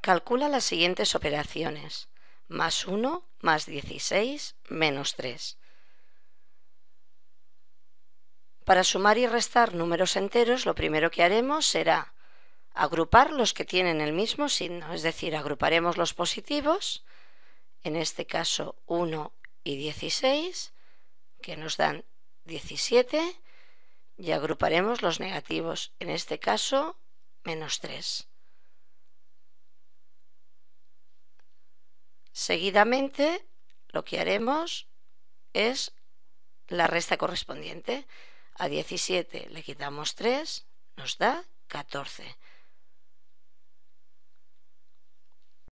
Calcula las siguientes operaciones. Más 1, más 16, menos 3. Para sumar y restar números enteros, lo primero que haremos será agrupar los que tienen el mismo signo, es decir, agruparemos los positivos, en este caso 1 y 16, que nos dan 17, y agruparemos los negativos, en este caso menos 3. Seguidamente lo que haremos es la resta correspondiente. A 17 le quitamos 3, nos da 14.